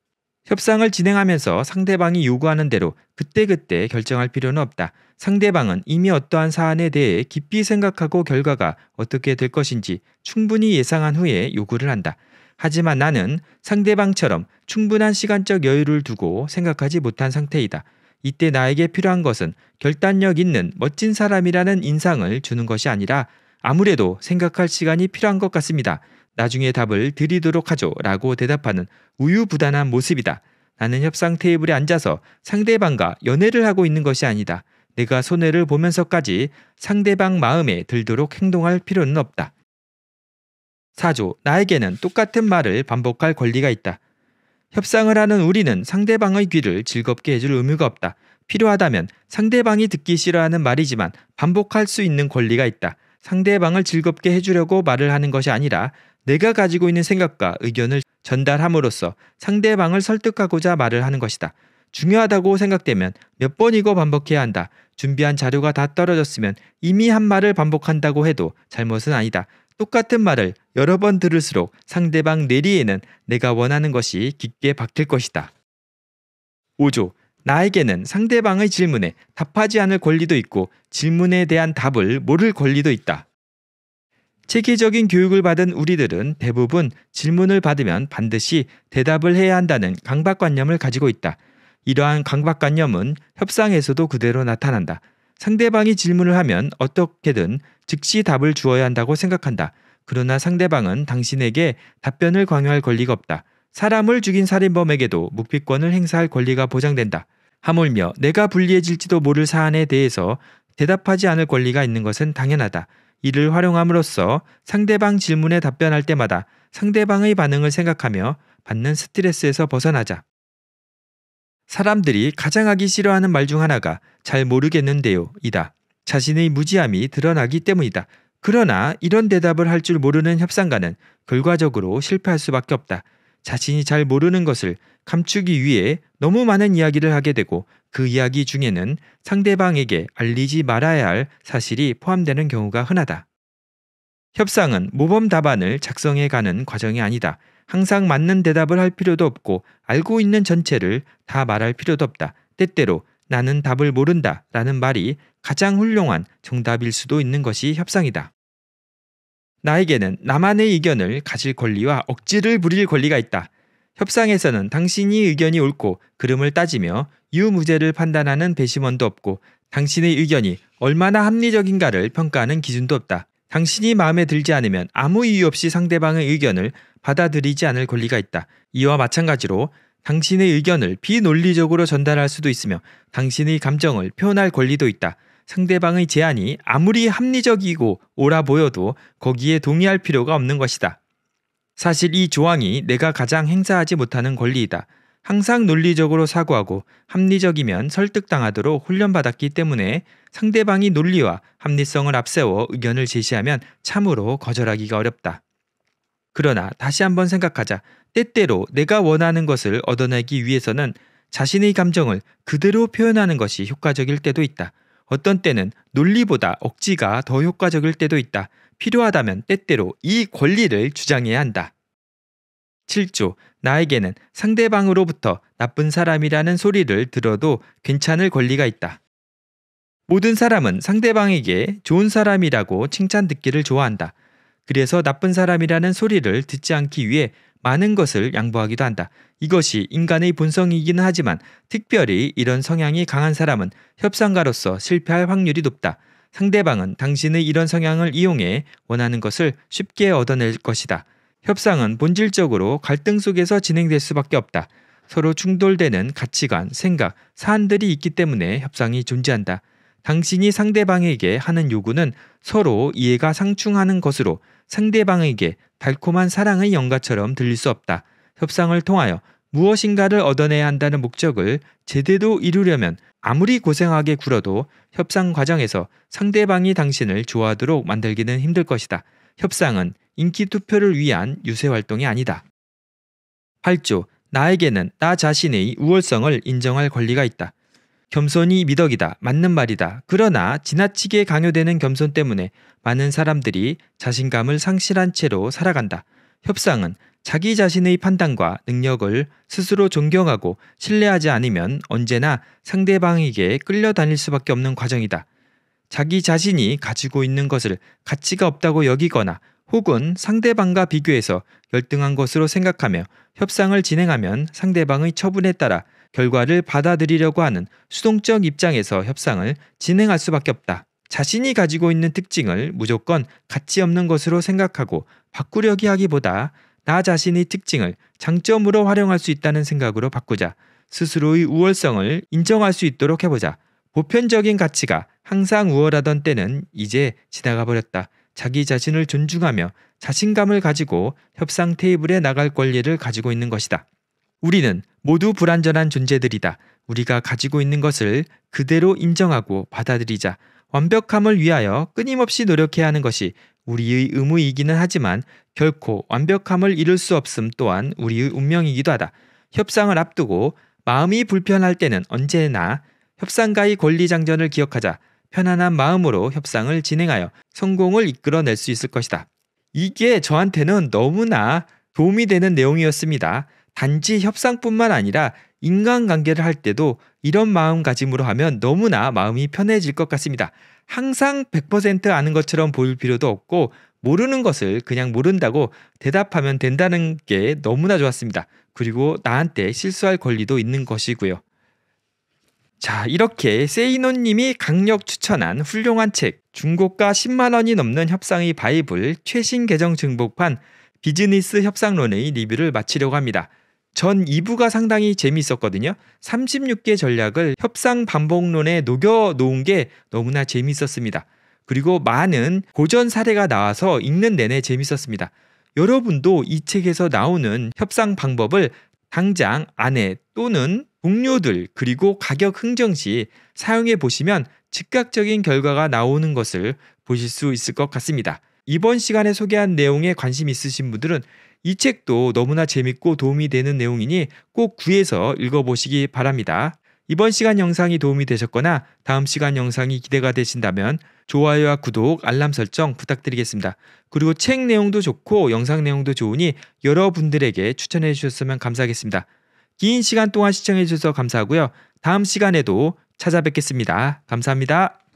협상을 진행하면서 상대방이 요구하는 대로 그때그때 결정할 필요는 없다. 상대방은 이미 어떠한 사안에 대해 깊이 생각하고 결과가 어떻게 될 것인지 충분히 예상한 후에 요구를 한다. 하지만 나는 상대방처럼 충분한 시간적 여유를 두고 생각하지 못한 상태이다. 이때 나에게 필요한 것은 결단력 있는 멋진 사람이라는 인상을 주는 것이 아니라 아무래도 생각할 시간이 필요한 것 같습니다. 나중에 답을 드리도록 하죠. 라고 대답하는 우유부단한 모습이다. 나는 협상 테이블에 앉아서 상대방과 연애를 하고 있는 것이 아니다. 내가 손해를 보면서까지 상대방 마음에 들도록 행동할 필요는 없다. 4조. 나에게는 똑같은 말을 반복할 권리가 있다. 협상을 하는 우리는 상대방의 귀를 즐겁게 해줄 의무가 없다. 필요하다면 상대방이 듣기 싫어하는 말이지만 반복할 수 있는 권리가 있다. 상대방을 즐겁게 해주려고 말을 하는 것이 아니라 내가 가지고 있는 생각과 의견을 전달함으로써 상대방을 설득하고자 말을 하는 것이다. 중요하다고 생각되면 몇 번이고 반복해야 한다. 준비한 자료가 다 떨어졌으면 이미 한 말을 반복한다고 해도 잘못은 아니다. 똑같은 말을 여러 번 들을수록 상대방 내리에는 내가 원하는 것이 깊게 박힐 것이다. 5조. 나에게는 상대방의 질문에 답하지 않을 권리도 있고 질문에 대한 답을 모를 권리도 있다. 체계적인 교육을 받은 우리들은 대부분 질문을 받으면 반드시 대답을 해야 한다는 강박관념을 가지고 있다. 이러한 강박관념은 협상에서도 그대로 나타난다. 상대방이 질문을 하면 어떻게든 즉시 답을 주어야 한다고 생각한다. 그러나 상대방은 당신에게 답변을 강요할 권리가 없다. 사람을 죽인 살인범에게도 묵비권을 행사할 권리가 보장된다. 하물며 내가 불리해질지도 모를 사안에 대해서 대답하지 않을 권리가 있는 것은 당연하다. 이를 활용함으로써 상대방 질문에 답변할 때마다 상대방의 반응을 생각하며 받는 스트레스에서 벗어나자. 사람들이 가장 하기 싫어하는 말 중 하나가 잘 모르겠는데요. 이다. 자신의 무지함이 드러나기 때문이다. 그러나 이런 대답을 할 줄 모르는 협상가는 결과적으로 실패할 수밖에 없다. 자신이 잘 모르는 것을 감추기 위해 너무 많은 이야기를 하게 되고 그 이야기 중에는 상대방에게 알리지 말아야 할 사실이 포함되는 경우가 흔하다. 협상은 모범 답안을 작성해 가는 과정이 아니다. 항상 맞는 대답을 할 필요도 없고 알고 있는 전체를 다 말할 필요도 없다. 때때로 나는 답을 모른다 라는 말이 가장 훌륭한 정답일 수도 있는 것이 협상이다. 나에게는 나만의 의견을 가질 권리와 억지를 부릴 권리가 있다. 협상에서는 당신이 의견이 옳고 그름을 따지며 유무죄를 판단하는 배심원도 없고 당신의 의견이 얼마나 합리적인가를 평가하는 기준도 없다. 당신이 마음에 들지 않으면 아무 이유 없이 상대방의 의견을 받아들이지 않을 권리가 있다. 이와 마찬가지로 당신의 의견을 비논리적으로 전달할 수도 있으며 당신의 감정을 표현할 권리도 있다. 상대방의 제안이 아무리 합리적이고 옳아 보여도 거기에 동의할 필요가 없는 것이다. 사실 이 조항이 내가 가장 행사하지 못하는 권리이다. 항상 논리적으로 사고하고 합리적이면 설득당하도록 훈련받았기 때문에 상대방이 논리와 합리성을 앞세워 의견을 제시하면 참으로 거절하기가 어렵다. 그러나 다시 한번 생각하자. 때때로 내가 원하는 것을 얻어내기 위해서는 자신의 감정을 그대로 표현하는 것이 효과적일 때도 있다. 어떤 때는 논리보다 억지가 더 효과적일 때도 있다. 필요하다면 때때로 이 권리를 주장해야 한다. 7조. 나에게는 상대방으로부터 나쁜 사람이라는 소리를 들어도 괜찮을 권리가 있다. 모든 사람은 상대방에게 좋은 사람이라고 칭찬 듣기를 좋아한다. 그래서 나쁜 사람이라는 소리를 듣지 않기 위해 많은 것을 양보하기도 한다. 이것이 인간의 본성이기는 하지만 특별히 이런 성향이 강한 사람은 협상가로서 실패할 확률이 높다. 상대방은 당신의 이런 성향을 이용해 원하는 것을 쉽게 얻어낼 것이다. 협상은 본질적으로 갈등 속에서 진행될 수밖에 없다. 서로 충돌되는 가치관, 생각, 사안들이 있기 때문에 협상이 존재한다. 당신이 상대방에게 하는 요구는 서로 이해가 상충하는 것으로 상대방에게 달콤한 사랑의 연가처럼 들릴 수 없다. 협상을 통하여 무엇인가를 얻어내야 한다는 목적을 제대로 이루려면 아무리 고생하게 굴어도 협상 과정에서 상대방이 당신을 좋아하도록 만들기는 힘들 것이다. 협상은 인기 투표를 위한 유세 활동이 아니다. 8조 나에게는 나 자신의 우월성을 인정할 권리가 있다. 겸손이 미덕이다. 맞는 말이다. 그러나 지나치게 강요되는 겸손 때문에 많은 사람들이 자신감을 상실한 채로 살아간다. 협상은 자기 자신의 판단과 능력을 스스로 존경하고 신뢰하지 않으면 언제나 상대방에게 끌려다닐 수밖에 없는 과정이다. 자기 자신이 가지고 있는 것을 가치가 없다고 여기거나 혹은 상대방과 비교해서 열등한 것으로 생각하며 협상을 진행하면 상대방의 처분에 따라 결과를 받아들이려고 하는 수동적 입장에서 협상을 진행할 수밖에 없다. 자신이 가지고 있는 특징을 무조건 가치 없는 것으로 생각하고 바꾸려기 하기보다 나 자신의 특징을 장점으로 활용할 수 있다는 생각으로 바꾸자. 스스로의 우월성을 인정할 수 있도록 해보자. 보편적인 가치가 항상 우월하던 때는 이제 지나가 버렸다. 자기 자신을 존중하며 자신감을 가지고 협상 테이블에 나갈 권리를 가지고 있는 것이다. 우리는 모두 불완전한 존재들이다. 우리가 가지고 있는 것을 그대로 인정하고 받아들이자. 완벽함을 위하여 끊임없이 노력해야 하는 것이 우리의 의무이기는 하지만 결코 완벽함을 이룰 수 없음 또한 우리의 운명이기도 하다. 협상을 앞두고 마음이 불편할 때는 언제나 협상가의 권리장전을 기억하자 편안한 마음으로 협상을 진행하여 성공을 이끌어낼 수 있을 것이다. 이게 저한테는 너무나 도움이 되는 내용이었습니다. 단지 협상뿐만 아니라 인간관계를 할 때도 이런 마음가짐으로 하면 너무나 마음이 편해질 것 같습니다. 항상 100% 아는 것처럼 보일 필요도 없고 모르는 것을 그냥 모른다고 대답하면 된다는 게 너무나 좋았습니다. 그리고 나한테 실수할 권리도 있는 것이고요. 자, 이렇게 세이노님이 강력 추천한 훌륭한 책, 중고가 10만원이 넘는 협상의 바이블 최신 개정 증복판 비즈니스 협상론의 리뷰를 마치려고 합니다. 전 2부가 상당히 재미있었거든요. 36개 전략을 협상 반복론에 녹여 놓은 게 너무나 재미있었습니다. 그리고 많은 고전 사례가 나와서 읽는 내내 재밌었습니다. 여러분도 이 책에서 나오는 협상 방법을 당장 아내 또는 동료들 그리고 가격 흥정 시 사용해 보시면 즉각적인 결과가 나오는 것을 보실 수 있을 것 같습니다. 이번 시간에 소개한 내용에 관심 있으신 분들은 이 책도 너무나 재밌고 도움이 되는 내용이니 꼭 구해서 읽어보시기 바랍니다. 이번 시간 영상이 도움이 되셨거나 다음 시간 영상이 기대가 되신다면 좋아요와 구독, 알람 설정 부탁드리겠습니다. 그리고 책 내용도 좋고 영상 내용도 좋으니 여러분들에게 추천해 주셨으면 감사하겠습니다. 긴 시간 동안 시청해 주셔서 감사하고요. 다음 시간에도 찾아뵙겠습니다. 감사합니다.